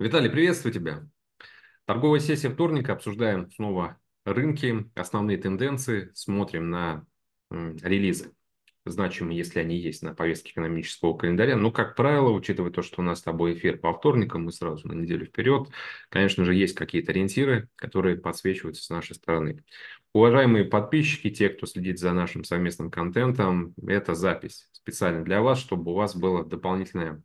Виталий, приветствую тебя. Торговая сессия вторника. Обсуждаем снова рынки, основные тенденции, смотрим на релизы значимые, если они есть на повестке экономического календаря. Но, как правило, учитывая то, что у нас с тобой эфир по вторникам, мы сразу на неделю вперед, конечно же, есть какие-то ориентиры, которые подсвечиваются с нашей стороны. Уважаемые подписчики, те, кто следит за нашим совместным контентом, это запись специально для вас, чтобы у вас было дополнительное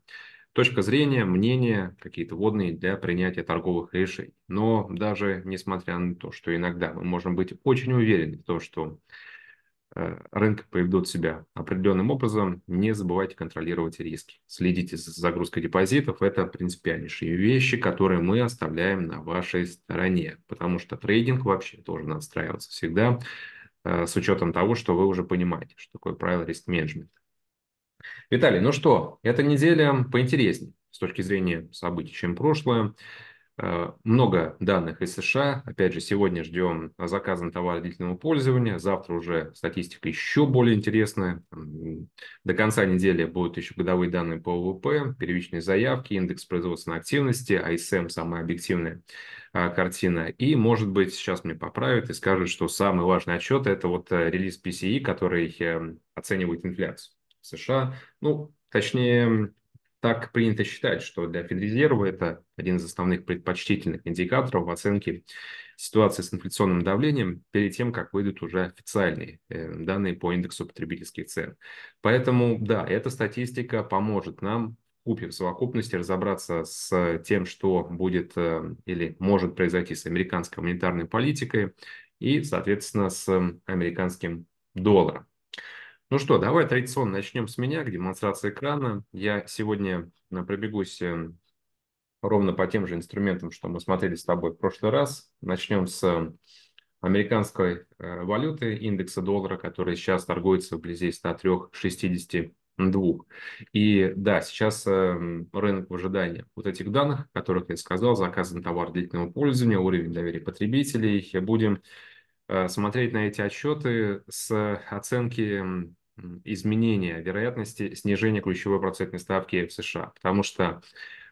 точка зрения, мнения, какие-то водные для принятия торговых решений. Но даже несмотря на то, что иногда мы можем быть очень уверены в том, что э, рынки поведут себя определенным образом, не забывайте контролировать риски. Следите за загрузкой депозитов. Это принципиальнейшие вещи, которые мы оставляем на вашей стороне, потому что трейдинг вообще должен отстраиваться всегда э, с учетом того, что вы уже понимаете, что такое правило риск-менеджмента. Виталий, ну что, эта неделя поинтереснее с точки зрения событий, чем прошлое. Э, много данных из США. Опять же, сегодня ждем заказа на товар длительного пользования. Завтра уже статистика еще более интересная. До конца недели будут еще годовые данные по ВВП, первичные заявки, индекс производственной активности, ISM – самая объективная а, картина. И, может быть, сейчас мне поправят и скажут, что самый важный отчет – это вот э, релиз PCI, e, который эм, оценивает инфляцию. США. Ну, точнее, так принято считать, что для Федрезерва это один из основных предпочтительных индикаторов в оценке ситуации с инфляционным давлением перед тем, как выйдут уже официальные э, данные по индексу потребительских цен. Поэтому, да, эта статистика поможет нам купе в совокупности разобраться с тем, что будет э, или может произойти с американской монетарной политикой и, соответственно, с э, американским долларом. Ну что, давай традиционно начнем с меня, к демонстрации экрана. Я сегодня э, пробегусь э, ровно по тем же инструментам, что мы смотрели с тобой в прошлый раз. Начнем с э, американской валюты, индекса доллара, который сейчас торгуется вблизи 103,62. И да, сейчас рынок в ожидании вот этих данных, о которых я сказал, заказан товар длительного пользования, уровень доверия потребителей. Будем Э, смотреть на эти отчеты с оценки изменения вероятности снижения ключевой процентной ставки в США, потому что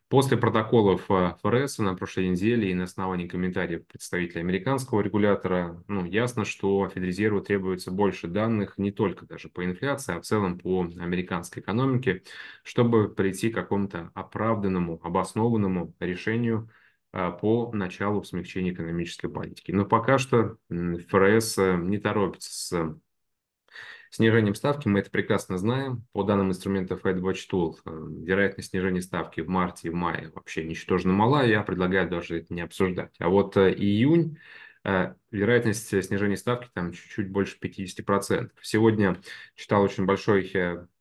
После протоколов э, ФРС на прошлой неделе и на основании комментариев представителя американского регулятора, ну, ясно, что Федрезерву требуется больше данных не только даже по инфляции, а в целом по американской экономике, чтобы прийти к какому-то оправданному, обоснованному решению а, по началу смягчения экономической политики. Но пока что ФРС э, не торопится с снижением ставки. Мы это прекрасно знаем. По данным инструмента Fed Watch Tool, э, вероятность снижения ставки в марте и в мае вообще ничтожно мала. Я предлагаю даже это не обсуждать. А вот э, июнь вероятность снижения ставки там чуть-чуть больше 50%. Сегодня читал очень большой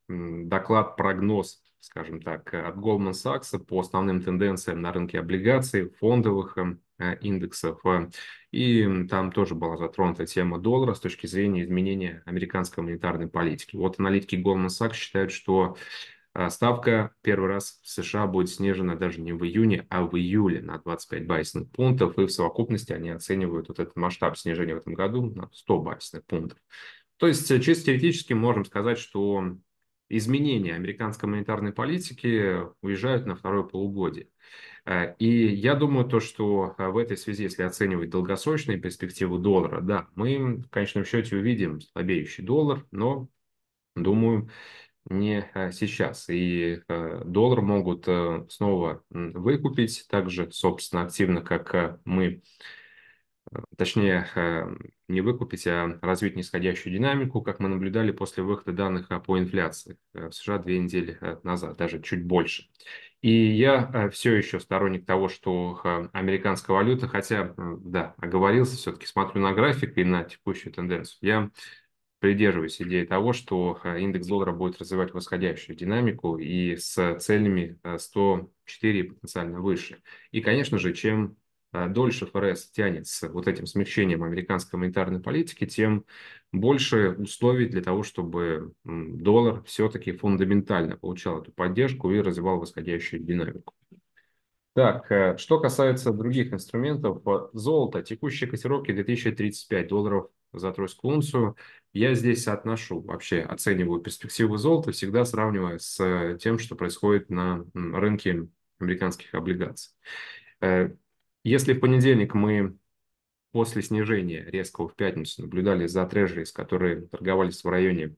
доклад, прогноз скажем так, э, от Goldman Sachs по основным тенденциям на рынке облигаций, фондовых э, индексов. Э. И там тоже была затронута тема доллара с точки зрения изменения американской монетарной политики. Вот аналитики Goldman Sachs считают, что ставка первый раз в США будет снижена даже не в июне, а в июле на 25 байсных пунктов. И в совокупности они оценивают вот этот масштаб снижения в этом году на 100 байсных пунктов. То есть чисто теоретически можем сказать, что изменения американской монетарной политики уезжают на второе полугодие. Э, и я думаю, то, что э, в этой связи, если оценивать долгосрочные перспективы доллара, да, мы в конечном счете увидим слабеющий доллар, но, думаю, не э, сейчас. И доллар могут снова выкупить так же, собственно, активно, как мы точнее, э, не выкупить, а развить нисходящую динамику, как мы наблюдали после выхода данных э, по инфляции э, в США две недели назад, даже чуть больше. И я все еще сторонник того, что американская валюта, хотя, да, оговорился, все-таки смотрю на график и на текущую тенденцию. Я придерживаюсь идеи того, что индекс доллара будет развивать восходящую динамику и с целями 104 потенциально выше. И, конечно же, чем а, дольше ФРС тянет с вот этим смягчением американской монетарной политики, тем больше условий для того, чтобы доллар все-таки фундаментально получал эту поддержку и развивал восходящую динамику. Так, э, что касается других инструментов, э, золото, текущие котировки 2035 долларов за тройскую унцию. Я здесь отношу, вообще оцениваю перспективы золота, всегда сравнивая с э, тем, что происходит на рынке американских облигаций. Если в понедельник мы после снижения резкого в пятницу наблюдали за трежерис, которые торговались в районе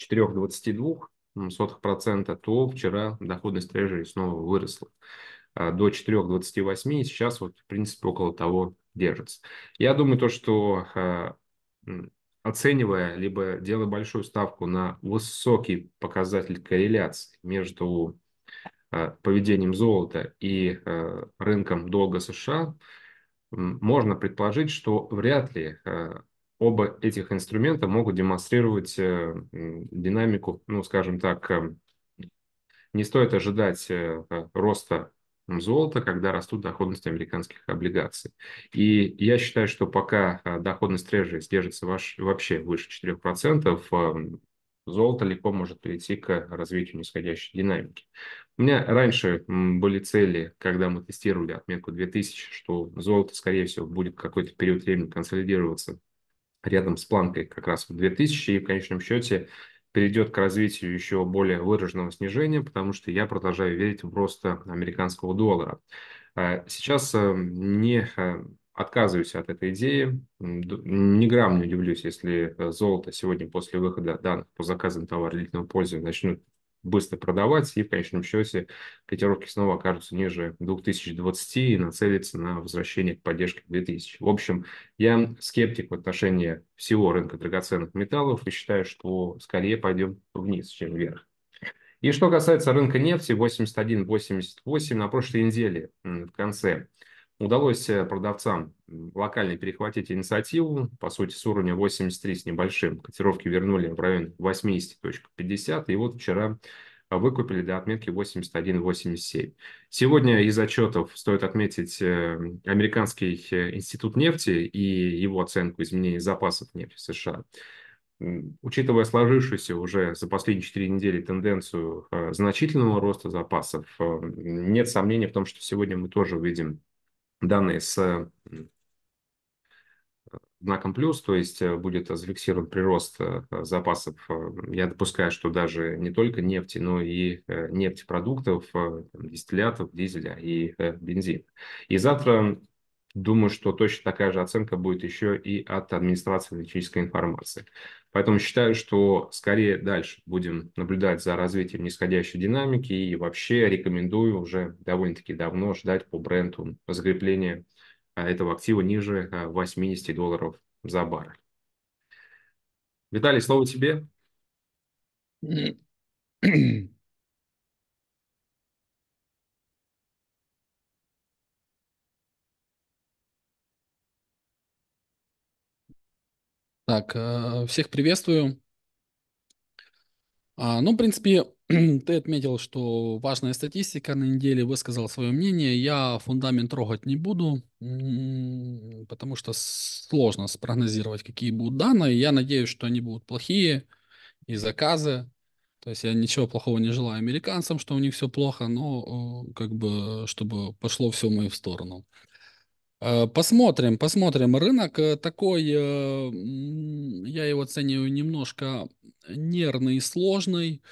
4,22%, то вчера доходность трежерис снова выросла а, до 4,28, сейчас вот, в принципе, около того держится. Я думаю, то, что а, оценивая, либо делая большую ставку на высокий показатель корреляции между а, поведением золота и а, рынком долга США, можно предположить, что вряд ли а, оба этих инструмента могут демонстрировать э, динамику, ну, скажем так, эм, не стоит ожидать э, роста золота, когда растут доходности американских облигаций. И я считаю, что пока доходность трежи держится вообще выше 4%, эм, золото легко может перейти к развитию нисходящей динамики. У меня раньше были цели, когда мы тестировали отметку 2000, что золото, скорее всего, будет какой-то период времени консолидироваться рядом с планкой как раз в 2000, и в конечном счете перейдет к развитию еще более выраженного снижения, потому что я продолжаю верить в рост американского доллара. Э, сейчас э, не э, отказываюсь от этой идеи. Ни грамм не удивлюсь, если золото сегодня после выхода данных по заказам товара длительного пользования начнут быстро продавать, и в конечном счете котировки снова окажутся ниже 2020 и нацелятся на возвращение к поддержке 2000. В общем, я скептик в отношении всего рынка драгоценных металлов и считаю, что скорее пойдем вниз, чем вверх. И что касается рынка нефти, 81.88 на прошлой неделе в конце – удалось э, продавцам локально перехватить инициативу, по сути, с уровня 83 с небольшим. Котировки вернули в район 80.50, и вот вчера выкупили до отметки 81.87. Сегодня из отчетов стоит отметить э, Американский э, институт нефти и его оценку изменений запасов нефти в США. Учитывая сложившуюся уже за последние 4 недели тенденцию значительного роста запасов, нет сомнений в том, что сегодня мы тоже увидим данные с знаком плюс, то есть э, будет зафиксирован прирост э, запасов. Э, я допускаю, что даже не только нефти, но и нефтепродуктов, дистиллятов, дизеля и бензина. И завтра Думаю, что точно такая же оценка будет еще и от администрации аналитической информации. Поэтому считаю, что скорее дальше будем наблюдать за развитием нисходящей динамики и вообще рекомендую уже довольно-таки давно ждать по бренду закрепления а, этого актива ниже 80 а, долларов за баррель. Виталий, слово тебе. Так, э, всех приветствую. А, ну, в принципе, ты отметил, что важная статистика на неделе высказал свое мнение. Я фундамент трогать не буду, потому что сложно спрогнозировать, какие будут данные. Я надеюсь, что они будут плохие и заказы. То есть я ничего плохого не желаю американцам, что у них все плохо, но э, как бы чтобы пошло все мы в сторону. Э, посмотрим, посмотрим. Рынок э, такой, э, я его ценю немножко нервный и сложный.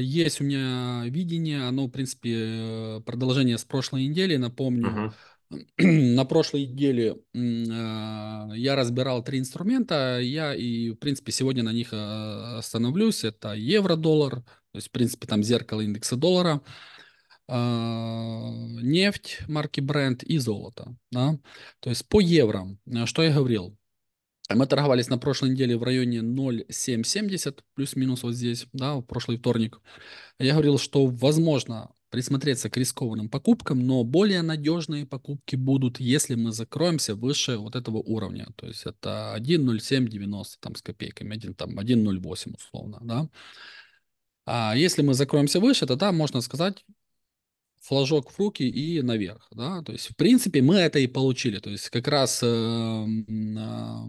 Есть у меня видение, оно, в принципе, продолжение с прошлой недели, напомню. Uh-huh. На прошлой неделе я разбирал три инструмента, я и, в принципе, сегодня на них остановлюсь. Это евро-доллар, то есть, в принципе, там зеркало индекса доллара. Э, нефть марки бренд и золото. Да? То есть по евро, э, что я говорил, мы торговались на прошлой неделе в районе 0,770, плюс-минус вот здесь, да, в прошлый вторник. Я говорил, что возможно присмотреться к рискованным покупкам, но более надежные покупки будут, если мы закроемся выше вот этого уровня. То есть это 1,0790 там с копейками, 1, там 1,08 условно, да. А если мы закроемся выше, тогда можно сказать, флажок в руки и наверх, да, то есть, в принципе, мы это и получили, то есть, как раз, эм, а,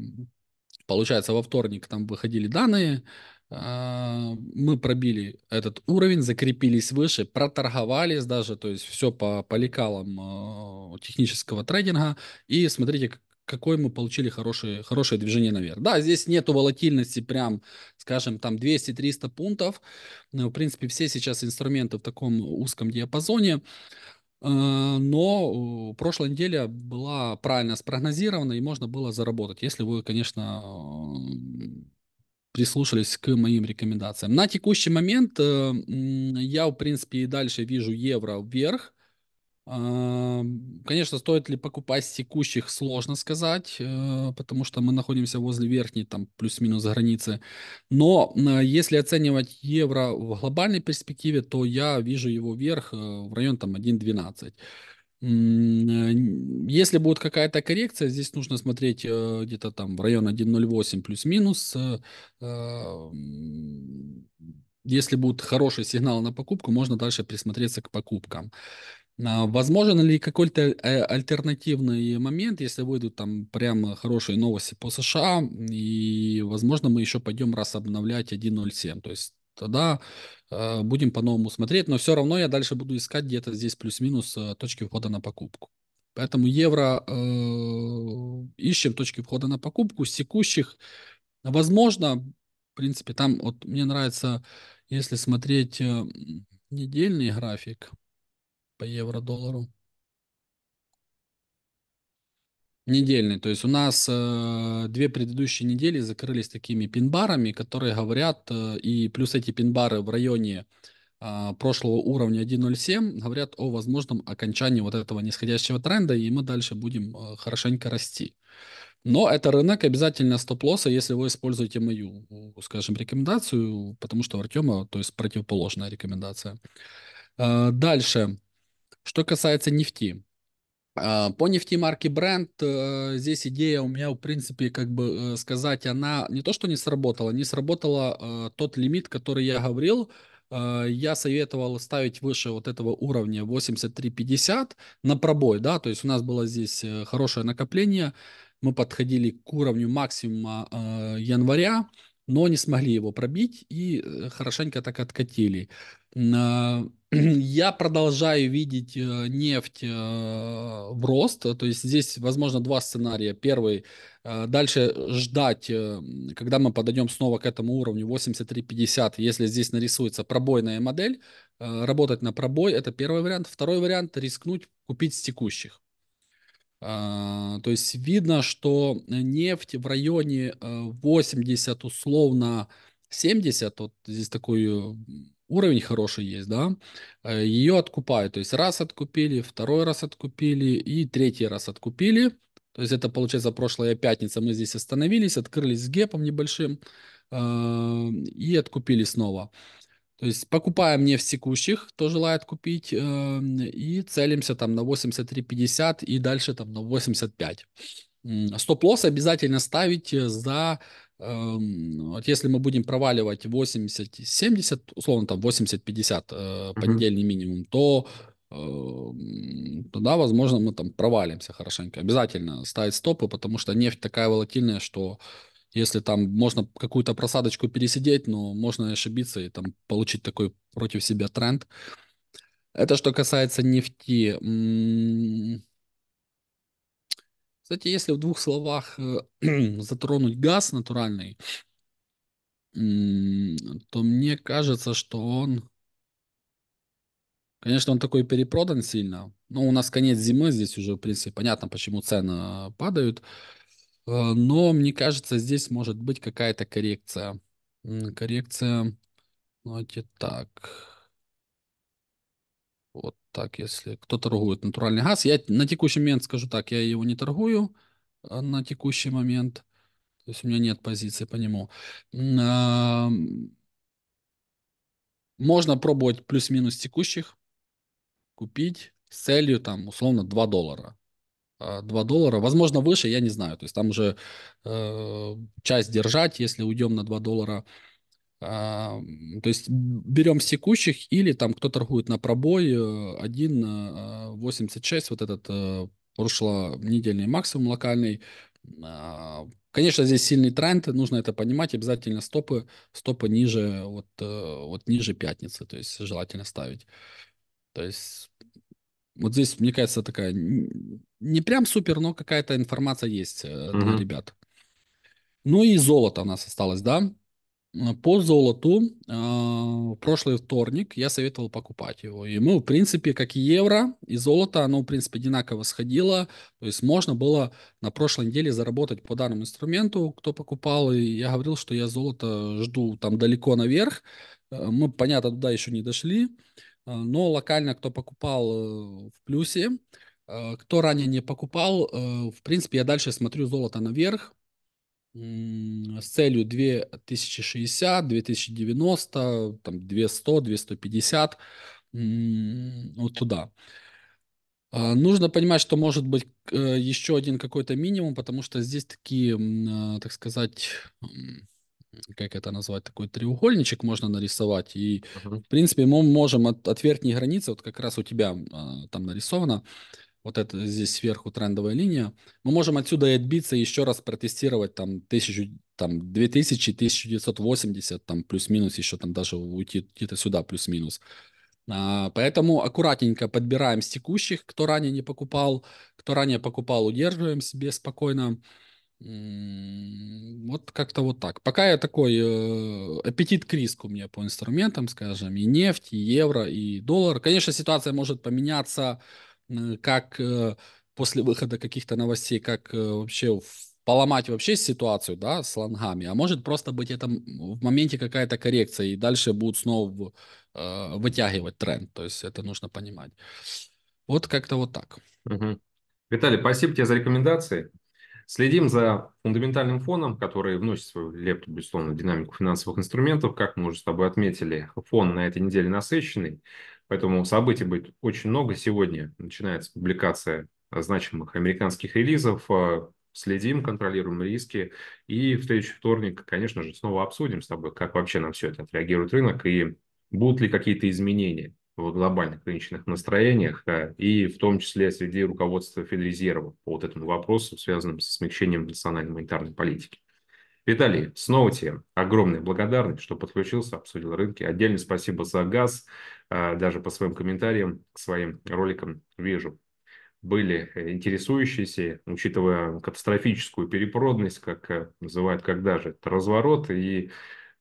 получается, во вторник там выходили данные, а, мы пробили этот уровень, закрепились выше, проторговались даже, то есть все по, по лекалам а, технического трейдинга. И смотрите, какой мы получили хорошее, хорошее движение наверх. Да, здесь нету волатильности прям, скажем, там 200-300 пунктов. В принципе, все сейчас инструменты в таком узком диапазоне. Э, но э, прошлая неделя была правильно спрогнозирована, и можно было заработать, если вы, конечно, э, прислушались к моим рекомендациям. На текущий момент я, в принципе, и дальше вижу евро вверх. Конечно, стоит ли покупать текущих, сложно сказать, э, потому что мы находимся возле верхней, там, плюс-минус границы. Но если оценивать евро в глобальной перспективе, то я вижу его вверх э, в район, там, 1.12. Э, если будет какая-то коррекция, здесь нужно смотреть где-то там в район 1.08 плюс-минус. Если будет хороший сигнал на покупку, можно дальше присмотреться к покупкам. А, возможен ли какой-то э, альтернативный момент, если выйдут там прямо хорошие новости по США, и, возможно, мы еще пойдем раз обновлять 1.07, то есть тогда э, будем по-новому смотреть, но все равно я дальше буду искать где-то здесь плюс-минус э, точки входа на покупку. Поэтому евро э, ищем точки входа на покупку с текущих. Возможно, в принципе, там вот мне нравится, если смотреть э, недельный график, по евро-доллару. Недельный. То есть у нас э, две предыдущие недели закрылись такими пин-барами, которые говорят, э, и плюс эти пин-бары в районе э, прошлого уровня 1.07 говорят о возможном окончании вот этого нисходящего тренда, и мы дальше будем э, хорошенько расти. Но это рынок обязательно стоп-лосса, если вы используете мою, скажем, рекомендацию, потому что у Артема, то есть противоположная рекомендация. Э, дальше. Что касается нефти. А, по нефти марки бренд э, здесь идея у меня, в принципе, как бы э, сказать, она не то, что не сработала, не сработала э, тот лимит, который я говорил, я советовал ставить выше вот этого уровня 83.50 на пробой, да, то есть у нас было здесь хорошее накопление, мы подходили к уровню максимума января, но не смогли его пробить и хорошенько так откатили. Э, я продолжаю видеть э, нефть э, в рост, то есть здесь, возможно, два сценария. Первый, дальше ждать, когда мы подойдем снова к этому уровню 83.50, если здесь нарисуется пробойная модель, работать на пробой, это первый вариант. Второй вариант, рискнуть купить с текущих. То есть видно, что нефть в районе 80, условно 70, вот здесь такой уровень хороший есть, да, э, ее откупают. То есть раз откупили, второй раз откупили и третий раз откупили. То есть это, получается, прошлая пятница мы здесь остановились, открылись с гепом небольшим э, и откупили снова. То есть покупаем не в текущих, кто желает купить, э, и целимся там на 83,50 и дальше там на 85. Стоп-лосс обязательно ставить за Эм, вот если мы будем проваливать 80-70, условно там 80-50 э, понедельный минимум, то эм, тогда, возможно, мы там провалимся хорошенько. Обязательно ставить стопы, потому что нефть такая волатильная, что если там можно какую-то просадочку пересидеть, но можно ошибиться и там получить такой против себя тренд. Это что касается нефти. Кстати, если в двух словах э, затронуть газ натуральный, то мне кажется, что он, конечно, он такой перепродан сильно. Но ну, у нас конец зимы, здесь уже, в принципе, понятно, почему цены э, падают. Э, но мне кажется, здесь может быть какая-то коррекция. Коррекция, давайте так. Вот так, если кто торгует натуральный газ, я на текущий момент скажу так, я его не торгую а на текущий момент, то есть у меня нет позиции по нему. А, можно пробовать плюс-минус текущих, купить с целью там условно 2 доллара. 2 а, доллара. Возможно, выше, я не знаю. То есть там уже э, часть держать, если уйдем на 2 доллара, а, то есть берем с текущих или там кто торгует на пробой 1.86, э, а, а, вот этот прошлонедельный э, максимум локальный. Конечно, здесь сильный тренд, нужно это понимать, обязательно стопы, стопы ниже, вот, вот э, ниже пятницы, то есть желательно ставить. То есть вот здесь, мне кажется, такая не прям супер, но какая-то информация есть mm-hmm. ребят. Ну и золото у нас осталось, да? Э, по золоту в а, прошлый вторник я советовал покупать его. и мы ну, в принципе, как и евро, и золото, оно, в принципе, одинаково сходило. То есть можно было на прошлой неделе заработать по данному инструменту, кто покупал. И я говорил, что я золото жду там далеко наверх. Э, мы, понятно, туда еще не дошли. Э, но локально, кто покупал в плюсе, кто ранее не покупал, в принципе, я дальше смотрю золото наверх с целью 2060, 2090, там 200, 250, вот туда. А, нужно понимать, что может быть э, еще один какой-то минимум, потому что здесь такие, а, так сказать, как это назвать, такой треугольничек можно нарисовать. И, uh-huh. в принципе, мы можем от, от верхней границы, вот как раз у тебя а, там нарисовано, вот это здесь сверху трендовая линия, мы можем отсюда и отбиться еще раз протестировать там тысячу, там 2000, 1980, там плюс-минус еще там даже уйти где-то сюда плюс-минус. А, поэтому аккуратненько подбираем с текущих, кто ранее не покупал, кто ранее покупал, удерживаем себе спокойно. Вот как-то вот так. Пока я такой э, аппетит к риску у меня по инструментам, скажем, и нефть, и евро, и доллар. Конечно, ситуация может поменяться как э, после выхода каких-то новостей, как э, вообще поломать вообще ситуацию, да, с лонгами, а может просто быть это в моменте какая-то коррекция, и дальше будут снова э, вытягивать тренд, то есть это нужно понимать. Вот как-то вот так. Угу. Виталий, спасибо тебе за рекомендации. Следим за фундаментальным фоном, который вносит свою лепту, безусловно, в динамику финансовых инструментов. Как мы уже с тобой отметили, фон на этой неделе насыщенный, поэтому событий будет очень много. Сегодня начинается публикация значимых американских релизов, э, следим, контролируем риски. И в следующий вторник, конечно же, снова обсудим с тобой, как вообще на все это отреагирует рынок и будут ли какие-то изменения в глобальных рыночных настроениях, а, и в том числе среди руководства Федрезерва по вот этому вопросу, связанным с смягчением национальной монетарной политики. Виталий, снова тебе огромная благодарность, что подключился, обсудил рынки. Отдельно спасибо за газ, а, даже по своим комментариям, к своим роликам вижу. Были интересующиеся, учитывая катастрофическую перепроданность, как э, называют, когда же, это разворот и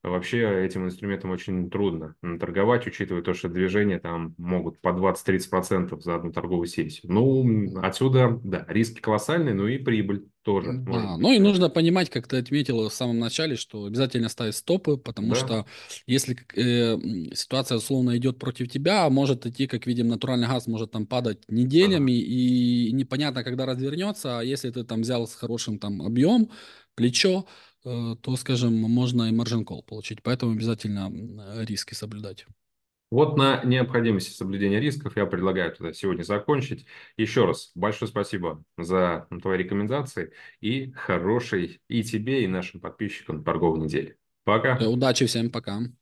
вообще этим инструментом очень трудно торговать, учитывая то, что движения там могут по 20-30% за одну торговую сессию. Ну, отсюда, да, риски колоссальные, но ну и прибыль тоже. Да, ну и нужно понимать, как ты отметил в самом начале, что обязательно ставить стопы, потому да. что если э, ситуация условно идет против тебя, может идти, как видим, натуральный газ может там падать неделями ага. и непонятно, когда развернется, а если ты там взял с хорошим там объем, плечо, Э, то, скажем, можно и margin call получить. Поэтому обязательно риски соблюдать. Вот на необходимости соблюдения рисков я предлагаю тогда сегодня закончить. Еще раз большое спасибо за твои рекомендации и хорошей и тебе, и нашим подписчикам торговой недели. Пока. Удачи всем, пока.